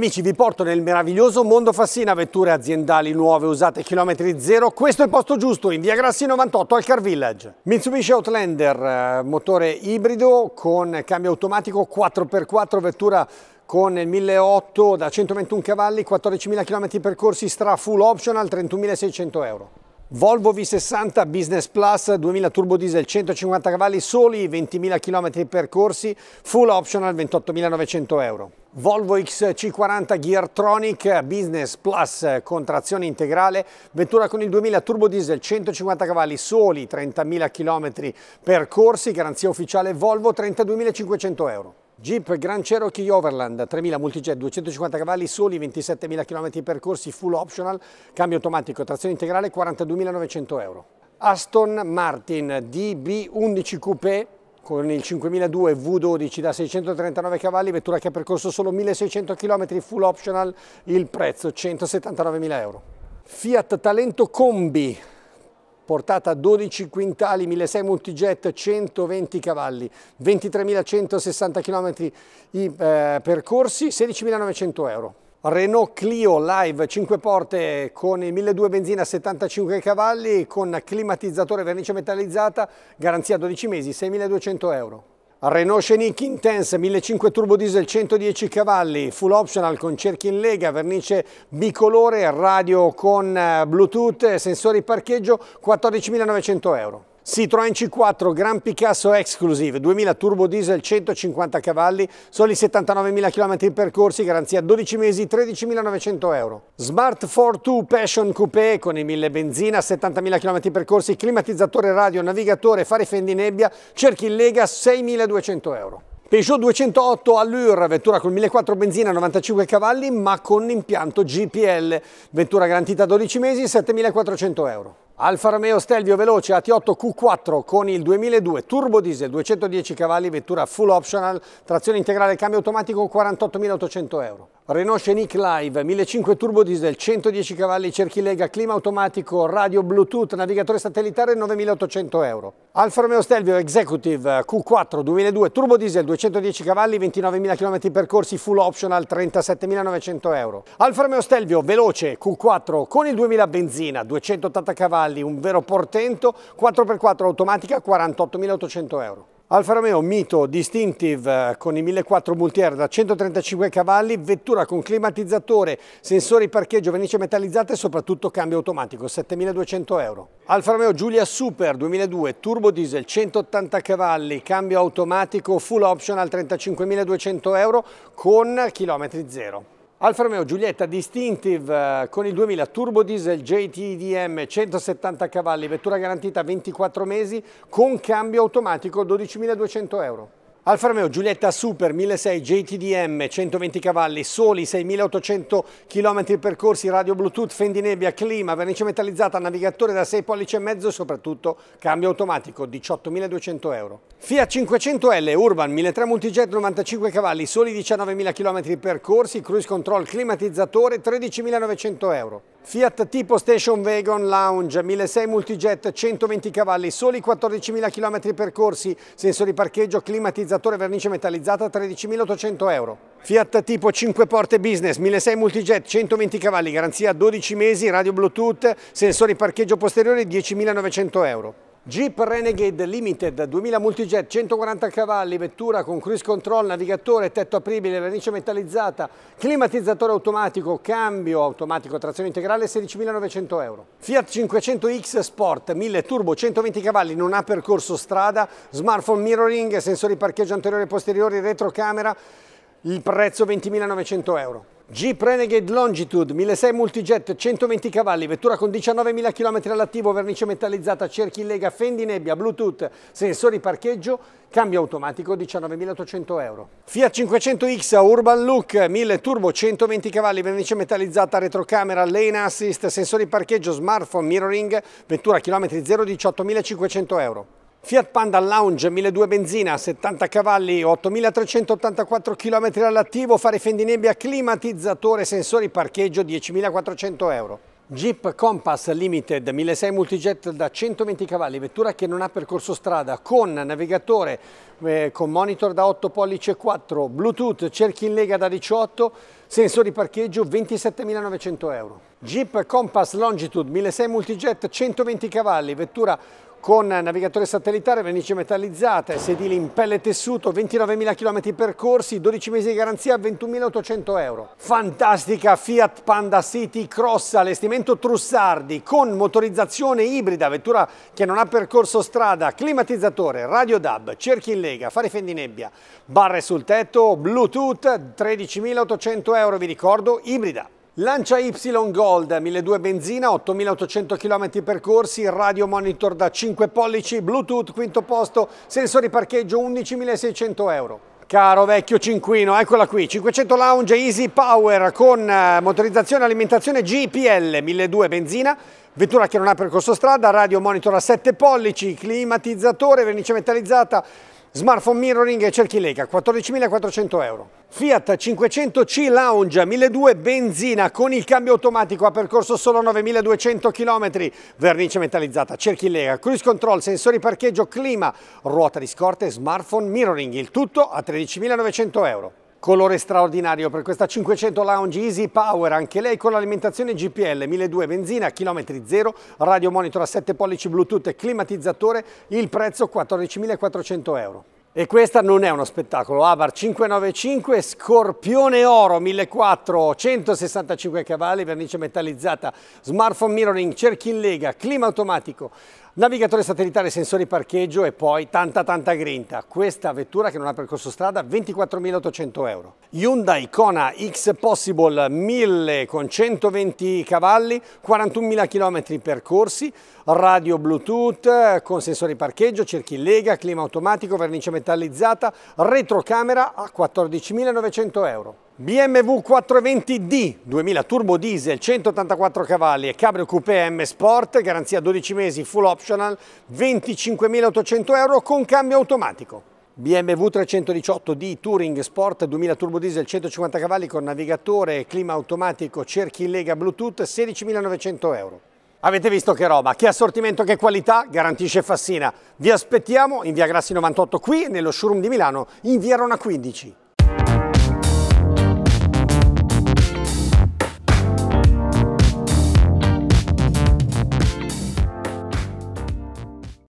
Amici, vi porto nel meraviglioso mondo Fassina, vetture aziendali nuove, usate, chilometri zero. Questo è il posto giusto, in via Grassi 98 al Car Village. Mitsubishi Outlander, eh, motore ibrido con cambio automatico 4x4, vettura con il 1.8 da 121 cavalli, 14.000 km percorsi, stra full optional, 31.600 euro. Volvo V60 Business Plus 2000 turbo diesel 150 cavalli, soli 20.000 km percorsi, full optional 28.900 euro. Volvo XC40 Geartronic Business Plus con trazione integrale, vettura con il 2000 turbo diesel, 150 cavalli, soli 30.000 km percorsi, garanzia ufficiale Volvo 32.500 euro. Jeep Grand Cherokee Overland 3000 multijet 250 cavalli soli 27.000 km percorsi full optional cambio automatico trazione integrale 42.900 euro Aston Martin DB11 Coupé con il 5002 V12 da 639 cavalli, vettura che ha percorso solo 1600 km, full optional, il prezzo 179.000 euro. Fiat Talento Combi, portata 12 quintali, 1600 multijet, 120 cavalli, 23.160 km i eh, percorsi, 16.900 euro. Renault Clio Live 5 porte con il 1.2 benzina 75 cavalli con climatizzatore vernice metallizzata, garanzia 12 mesi, 6.200 euro. Renault Scenic Intense 1500 turbo diesel 110 cavalli, full optional con cerchi in lega, vernice bicolore, radio con eh, bluetooth, sensori parcheggio, 14.900 euro. Citroën C4 Gran Picasso Exclusive 2000 turbo diesel 150 cavalli, soli 79.000 km percorsi, garanzia 12 mesi, 13.900 euro. Smart 42 Passion Coupé con i 1000 benzina, 70.000 km percorsi, climatizzatore radio, navigatore, fare fendi nebbia, cerchi in lega 6.200 euro. Peugeot 208 Allure, vettura con 1.400 benzina, 95 cavalli, ma con impianto GPL. Vettura garantita 12 mesi, 7.400 euro. Alfa Romeo Stelvio veloce AT8 Q4 con il 2002 turbo diesel 210 cavalli vettura full optional trazione integrale cambio automatico 48.800 euro. Renault Scenic Live, 1500 turbo diesel, 110 cavalli, cerchi lega, clima automatico, radio Bluetooth, navigatore satellitare 9800 euro. Alfa Romeo Stelvio Executive Q4 2002 turbo diesel, 210 cavalli, 29.000 km percorsi, full optional 37.900 euro. Alfa Romeo Stelvio veloce Q4 con il 2000 benzina, 280 cavalli, un vero portento, 4x4 automatica 48.800 euro. Alfa Romeo Mito Distinctive eh, con i 1.400 Multier da 135 cavalli, vettura con climatizzatore, sensori parcheggio, vernice metallizzata e soprattutto cambio automatico, 7.200 euro. Alfa Romeo Giulia Super 2002, turbo diesel, 180 cavalli, cambio automatico, full optional, 35.200 euro con chilometri zero. Alfa Romeo Giulietta Distinctive eh, con il 2000 Turbo Diesel JTDM 170 cavalli, vettura garantita 24 mesi con cambio automatico 12.200 euro. Alfa Romeo Giulietta Super 1.6 JTDM 120 cavalli, soli 6800 km percorsi, radio Bluetooth, fendinebbia, clima, vernice metallizzata, navigatore da 6 pollici e mezzo e soprattutto cambio automatico 18.200 euro. Fiat 500L Urban 1.3 multijet 95 cavalli, soli 19.000 km percorsi, cruise control, climatizzatore 13.900 euro. Fiat tipo Station Wagon Lounge, 1600 multijet, 120 cavalli, soli 14.000 km percorsi, sensori parcheggio, climatizzatore, vernice metallizzata, 13.800 euro. Fiat tipo 5 porte business, 1600 multijet, 120 cavalli, garanzia 12 mesi, radio Bluetooth, sensori parcheggio posteriore, 10.900 euro. Jeep Renegade Limited 2000 multijet 140 cavalli, vettura con cruise control, navigatore, tetto apribile, vernice metallizzata, climatizzatore automatico, cambio automatico, trazione integrale 16.900 euro. Fiat 500X Sport 1000 turbo 120 cavalli, non ha percorso strada, smartphone mirroring, sensori parcheggio anteriori e posteriori, retrocamera, il prezzo 20.900 euro. Jeep Renegade Longitude, 1.6 multijet, 120 cavalli, vettura con 19.000 km all'attivo, vernice metallizzata, cerchi in lega, fendi nebbia, bluetooth, sensori parcheggio, cambio automatico 19.800 euro. Fiat 500X Urban Look, 1.000 turbo, 120 cavalli, vernice metallizzata, retrocamera, lane assist, sensori parcheggio, smartphone, mirroring, vettura chilometri 0, 18.500 euro. Fiat Panda Lounge 1.2 benzina, 70 cavalli, 8384 km all'attivo, fare fendinebbia, climatizzatore, sensori parcheggio 10.400 euro. Jeep Compass Limited 1.6 multijet da 120 cavalli, vettura che non ha percorso strada, con navigatore, eh, con monitor da 8 pollici e 4, Bluetooth, cerchi in lega da 18, sensori parcheggio 27.900 euro. Jeep Compass Longitude 1.6 multijet 120 cavalli, vettura con navigatore satellitare, vernice metallizzata, sedili in pelle e tessuto, 29.000 km percorsi, 12 mesi di garanzia, 21.800 euro. Fantastica Fiat Panda City Cross, allestimento Trussardi, con motorizzazione ibrida, vettura che non ha percorso strada, climatizzatore, radio DAB, cerchi in lega, fari fendinebbia, barre sul tetto, Bluetooth, 13.800 euro, vi ricordo, ibrida. Lancia Y Gold, 1200 benzina, 8800 km percorsi, radio monitor da 5 pollici, Bluetooth quinto posto, sensori parcheggio 11.600 euro. Caro vecchio cinquino, eccola qui, 500 Lounge Easy Power con eh, motorizzazione e alimentazione GPL, 1200 benzina, vettura che non ha percorso strada, radio monitor a 7 pollici, climatizzatore, vernice metallizzata, Smartphone mirroring e cerchi Lega, 14.400 euro. Fiat 500C Lounge 1200 benzina con il cambio automatico ha percorso solo 9.200 km, vernice metallizzata, cerchi Lega, cruise control, sensori parcheggio, clima, ruota di scorte, smartphone mirroring, il tutto a 13.900 euro. Colore straordinario per questa 500 Lounge Easy Power, anche lei con l'alimentazione GPL 1200 benzina, chilometri zero, radio monitor a 7 pollici Bluetooth e climatizzatore, il prezzo 14.400 euro. E questa non è uno spettacolo, Abar 595, Scorpione Oro 1400, 165 cavalli, vernice metallizzata, smartphone mirroring, cerchi in lega, clima automatico, Navigatore satellitare, sensori parcheggio e poi tanta tanta grinta. Questa vettura che non ha percorso strada, 24.800 euro. Hyundai Kona X Possible 1000 con 120 cavalli, 41.000 km percorsi, radio Bluetooth con sensori parcheggio, cerchi in lega, clima automatico, vernice metallizzata, retrocamera a 14.900 euro. BMW 420D 2000 turbo diesel 184 cavalli e cabrio coupé M Sport, garanzia 12 mesi full optional, 25.800 euro con cambio automatico. BMW 318D Touring Sport 2000 turbo diesel 150 cavalli con navigatore, clima automatico, cerchi in lega Bluetooth 16.900 euro. Avete visto che roba, che assortimento, che qualità garantisce Fassina. Vi aspettiamo in via Grassi 98 qui nello showroom di Milano in via Rona 15.